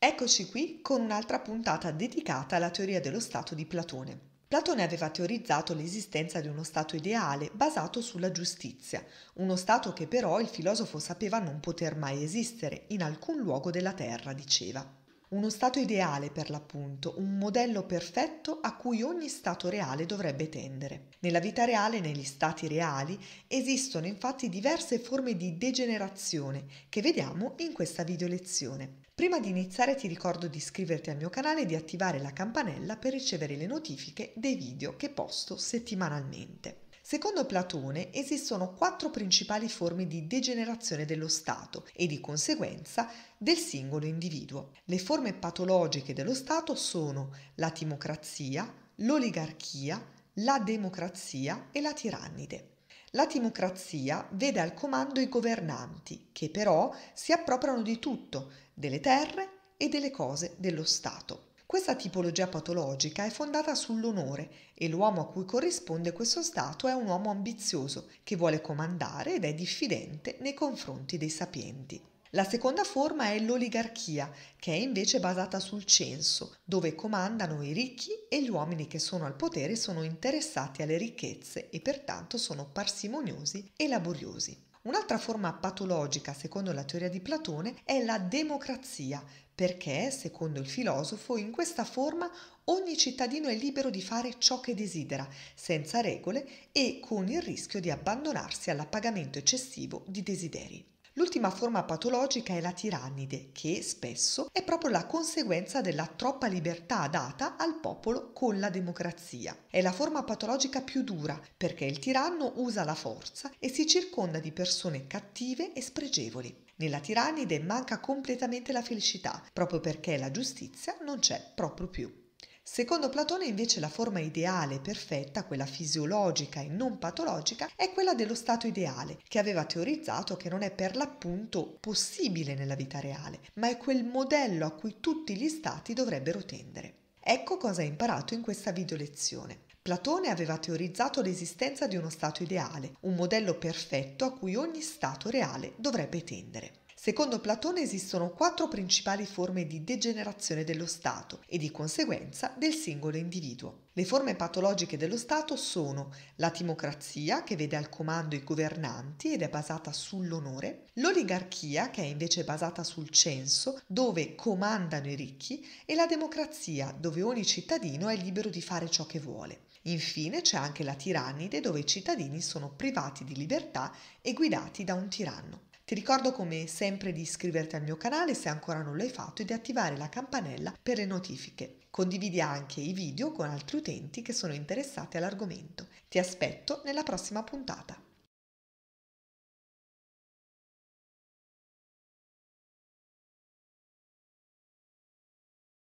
Eccoci qui con un'altra puntata dedicata alla teoria dello Stato di Platone. Platone aveva teorizzato l'esistenza di uno Stato ideale basato sulla giustizia, uno Stato che però il filosofo sapeva non poter mai esistere in alcun luogo della Terra, diceva uno stato ideale per l'appunto, un modello perfetto a cui ogni stato reale dovrebbe tendere. Nella vita reale, negli stati reali, esistono infatti diverse forme di degenerazione che vediamo in questa video lezione. Prima di iniziare ti ricordo di iscriverti al mio canale e di attivare la campanella per ricevere le notifiche dei video che posto settimanalmente. Secondo Platone esistono quattro principali forme di degenerazione dello Stato e di conseguenza del singolo individuo. Le forme patologiche dello Stato sono la timocrazia, l'oligarchia, la democrazia e la tirannide. La timocrazia vede al comando i governanti, che però si appropriano di tutto, delle terre e delle cose dello Stato. Questa tipologia patologica è fondata sull'onore e l'uomo a cui corrisponde questo stato è un uomo ambizioso che vuole comandare ed è diffidente nei confronti dei sapienti. La seconda forma è l'oligarchia, che è invece basata sul censo, dove comandano i ricchi e gli uomini che sono al potere sono interessati alle ricchezze e pertanto sono parsimoniosi e laboriosi. Un'altra forma patologica, secondo la teoria di Platone, è la democrazia, perché, secondo il filosofo, in questa forma ogni cittadino è libero di fare ciò che desidera, senza regole e con il rischio di abbandonarsi all'appagamento eccessivo di desideri. L'ultima forma patologica è la tirannide, che spesso è proprio la conseguenza della troppa libertà data al popolo con la democrazia. È la forma patologica più dura perché il tiranno usa la forza e si circonda di persone cattive e spregevoli. Nella tirannide manca completamente la felicità, proprio perché la giustizia non c'è proprio più. Secondo Platone invece la forma ideale, perfetta, quella fisiologica e non patologica, è quella dello stato ideale, che aveva teorizzato che non è per l'appunto possibile nella vita reale, ma è quel modello a cui tutti gli stati dovrebbero tendere. Ecco cosa hai imparato in questa video lezione. Platone aveva teorizzato l'esistenza di uno stato ideale, un modello perfetto a cui ogni stato reale dovrebbe tendere. Secondo Platone esistono quattro principali forme di degenerazione dello Stato e di conseguenza del singolo individuo. Le forme patologiche dello Stato sono la timocrazia, che vede al comando i governanti ed è basata sull'onore, l'oligarchia, che è invece basata sul censo, dove comandano i ricchi, e la democrazia, dove ogni cittadino è libero di fare ciò che vuole. Infine c'è anche la tirannide, dove i cittadini sono privati di libertà e guidati da un tiranno. Ti ricordo come sempre di iscriverti al mio canale se ancora non l'hai fatto e di attivare la campanella per le notifiche. Condividi anche i video con altri utenti che sono interessati all'argomento. Ti aspetto nella prossima puntata.